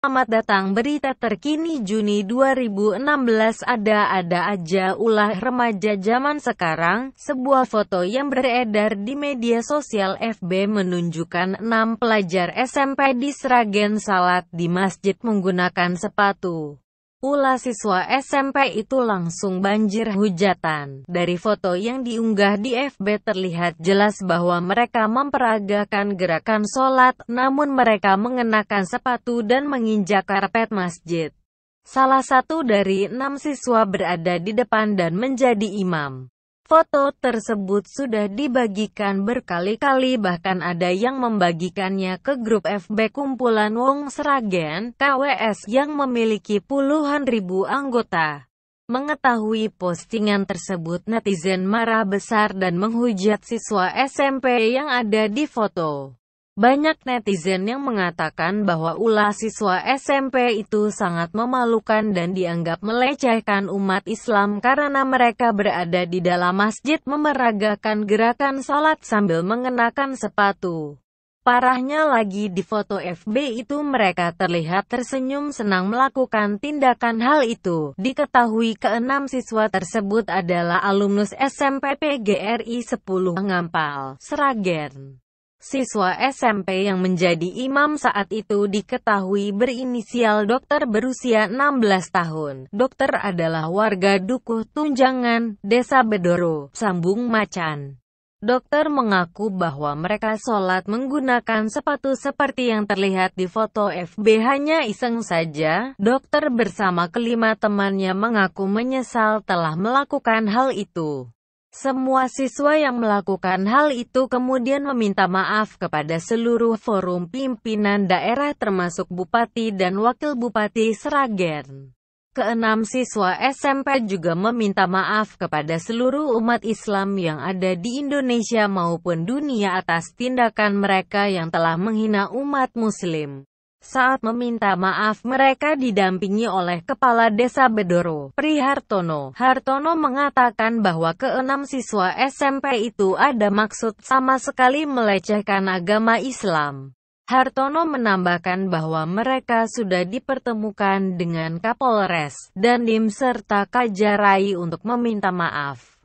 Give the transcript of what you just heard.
Selamat datang berita terkini Juni 2016 ada-ada aja ulah remaja zaman sekarang, sebuah foto yang beredar di media sosial FB menunjukkan 6 pelajar SMP di Sragen salat di masjid menggunakan sepatu. Ula siswa SMP itu langsung banjir hujatan. Dari foto yang diunggah di FB terlihat jelas bahwa mereka memperagakan gerakan sholat, namun mereka mengenakan sepatu dan menginjak karpet masjid. Salah satu dari enam siswa berada di depan dan menjadi imam. Foto tersebut sudah dibagikan berkali-kali bahkan ada yang membagikannya ke grup FB kumpulan Wong Seragen KWS yang memiliki puluhan ribu anggota. Mengetahui postingan tersebut netizen marah besar dan menghujat siswa SMP yang ada di foto. Banyak netizen yang mengatakan bahwa ulah siswa SMP itu sangat memalukan dan dianggap melecehkan umat Islam karena mereka berada di dalam masjid memeragakan gerakan salat sambil mengenakan sepatu. Parahnya lagi di foto FB itu mereka terlihat tersenyum senang melakukan tindakan hal itu. Diketahui keenam siswa tersebut adalah alumnus SMP PGRI 10 Ngampal, Sragen. Siswa SMP yang menjadi imam saat itu diketahui berinisial dokter berusia 16 tahun. Dokter adalah warga Dukuh Tunjangan, Desa Bedoro, Sambung Macan. Dokter mengaku bahwa mereka sholat menggunakan sepatu seperti yang terlihat di foto FB hanya iseng saja. Dokter bersama kelima temannya mengaku menyesal telah melakukan hal itu. Semua siswa yang melakukan hal itu kemudian meminta maaf kepada seluruh forum pimpinan daerah termasuk bupati dan wakil bupati Sragen. Keenam siswa SMP juga meminta maaf kepada seluruh umat Islam yang ada di Indonesia maupun dunia atas tindakan mereka yang telah menghina umat muslim. Saat meminta maaf mereka didampingi oleh Kepala Desa Bedoro, Prihartono. Hartono mengatakan bahwa keenam siswa SMP itu ada maksud sama sekali melecehkan agama Islam. Hartono menambahkan bahwa mereka sudah dipertemukan dengan Kapolres dan Dim serta Kajarai untuk meminta maaf.